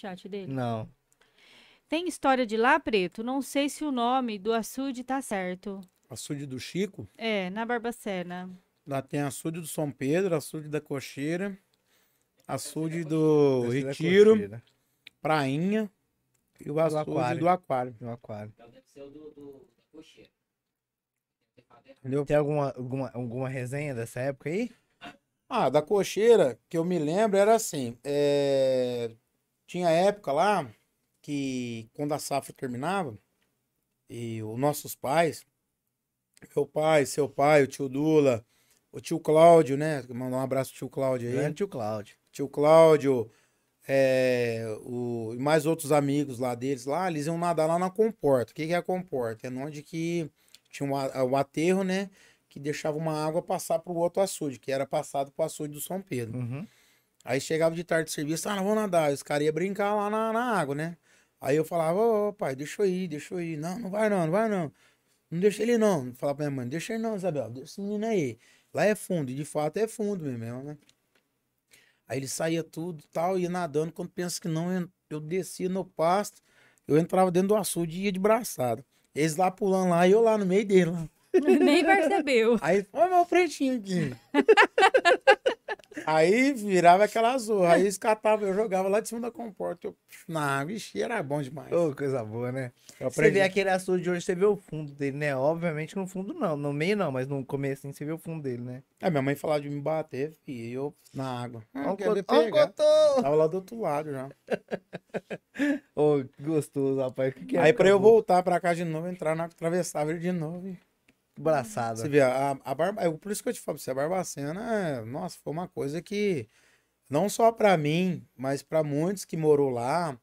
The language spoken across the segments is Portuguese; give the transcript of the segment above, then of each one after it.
chat dele? Não. Tem história de lá, Preto? Não sei se o nome do açude tá certo. Açude do Chico? É, na Barbacena. Lá tem açude do São Pedro, açude da Cocheira, açude é do é Retiro, Prainha e o açude do aquário. Do aquário. Do aquário. Então deve ser o do, do Cocheira. Entendeu? Tem alguma, alguma, alguma resenha dessa época aí? Ah, da cocheira, que eu me lembro, era assim: é... Tinha época lá que quando a safra terminava, e os nossos pais, meu pai, seu pai, o tio Dula, o tio Cláudio, né? Mandar um abraço pro tio Cláudio aí. Grande tio Cláudio. Tio Cláudio, é, o, e mais outros amigos lá deles, lá, eles iam nadar lá na comporta. O que, que é a comporta? É onde que tinha o aterro, né? Que deixava uma água passar para o outro açude, que era passado para o açude do São Pedro. Uhum. Aí chegava de tarde o serviço, ah, não vou nadar. Os caras iam brincar lá na, na, água, né? Aí eu falava, ô oh, pai, deixa eu ir, deixa eu ir. Não, não vai não, não vai não. Não deixa ele não. Falava pra minha mãe, deixa ele não, Isabel, deixa esse menino aí. Lá é fundo, e de fato é fundo mesmo, é né? Aí ele saía tudo tal, ia nadando. Quando pensa que não, eu descia no pasto, eu entrava dentro do açude e ia de braçada. Eles lá pulando lá e eu lá no meio dele. Né? Lá. Nem percebeu. Aí, ó, meu pretinho aqui. Aí virava aquela azul. Aí escatava, eu jogava lá de cima da comporta. Eu, na vixe, era bom demais. Oh coisa boa, né? Você vê aquele azul de hoje, você vê o fundo dele, né? Obviamente no fundo não, no meio não, mas no começo assim você vê o fundo dele, né? É, minha mãe falava de me bater, e eu na água. Ah, Olha o Tava lá do outro lado já. Ô, oh, que gostoso, rapaz. Que que é Aí pra eu voltar pra cá de novo, entrar na atravessava de novo. E braçada. Você vê, a, a barba, é por isso que eu te falo pra você, a Barbacena, nossa, foi uma coisa que, não só para mim, mas para muitos que morou lá,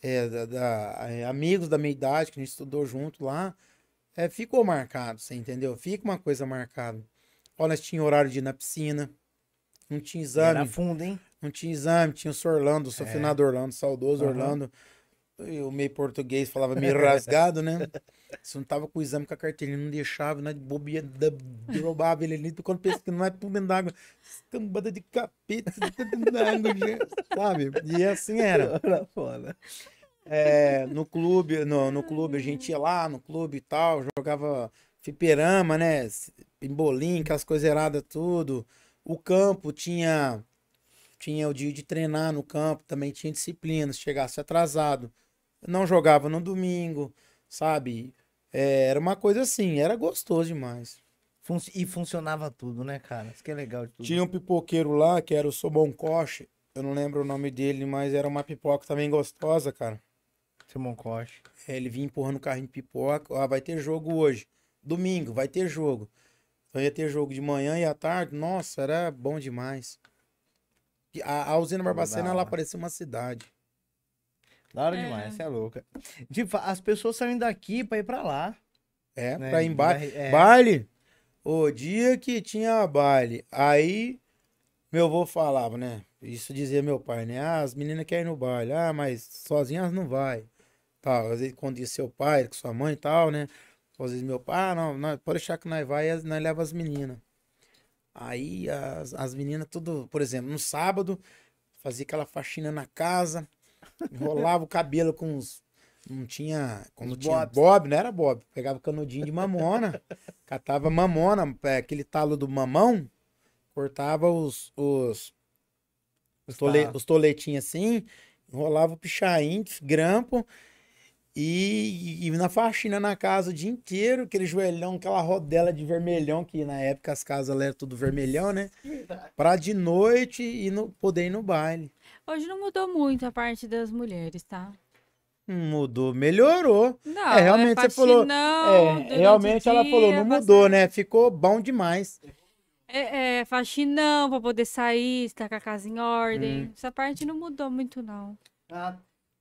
é, da, da, é, amigos da minha idade, que a gente estudou junto lá, é, ficou marcado, você entendeu? Fica uma coisa marcada. Olha, tinha horário de ir na piscina, não tinha exame. Era fundo, hein? Não tinha exame, tinha o Orlando o Sofinado é. Orlando, saudoso uhum. Orlando eu meio português, falava meio rasgado, né? Se não tava com o exame com a carteirinha, não deixava, né? De bobia, derrubava ele ali, quando pensa que não é por dentro d'água, cambada de capeta, dentro d'água, sabe? E assim era. É, no clube, no, no clube, a gente ia lá no clube e tal, jogava fiperama, né? Embolim, aquelas coisas erradas, tudo. O campo tinha tinha o dia de treinar no campo, também tinha disciplina, se chegasse atrasado, não jogava no domingo, sabe? É, era uma coisa assim, era gostoso demais. Fun e funcionava tudo, né, cara? Isso que é legal de tudo. Tinha um pipoqueiro lá, que era o Soboncoche. Eu não lembro o nome dele, mas era uma pipoca também gostosa, cara. Soboncoche. É, ele vinha empurrando o carrinho de pipoca. Ah, vai ter jogo hoje. Domingo, vai ter jogo. Então ia ter jogo de manhã e à tarde. Nossa, era bom demais. A, a usina Barbacena, ela parecia uma cidade. Da hora é. demais, você é louca. Tipo, as pessoas saem daqui pra ir pra lá. É, né? pra ir em baile. É. Baile? O dia que tinha baile, aí meu avô falava, né? Isso dizia meu pai, né? Ah, as meninas querem ir no baile. Ah, mas sozinhas não vai. Tal, às vezes quando ia seu pai, com sua mãe e tal, né? Às vezes meu pai, ah, não, não, pode deixar que nós vai, nós leva as meninas. Aí as, as meninas tudo, por exemplo, no sábado, fazia aquela faxina na casa, Enrolava o cabelo com uns. Não tinha. Quando tinha Bob, não era Bob. Pegava canudinho de mamona, catava mamona, é, aquele talo do mamão, cortava os. os os, tole, tá. os toletinhos assim, enrolava o pichain, grampo, e, e, na faxina na casa o dia inteiro, aquele joelhão, aquela rodela de vermelhão, que na época as casas eram tudo vermelhão, né? Pra de noite e no, poder ir no baile. Hoje não mudou muito a parte das mulheres, tá? Mudou, melhorou. Não, é, realmente é você falou. É, realmente dia, ela falou, não mudou, né? Ficou bom demais. É, é faxinão pra poder sair, estar tá com a casa em ordem. Hum. Essa parte não mudou muito, não. Ah,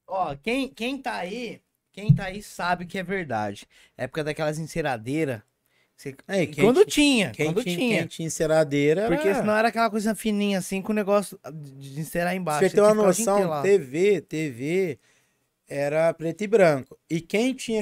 ó, quem, quem tá aí quem tá aí sabe que é verdade. Época daquelas enceradeiras. Você... É, quando tinha, quem quando tinha, tinha. Quem tinha enceradeira. Porque era... senão era aquela coisa fininha assim com o negócio de encerar embaixo. Você, você tem uma noção, TV, TV era preto e branco. E quem tinha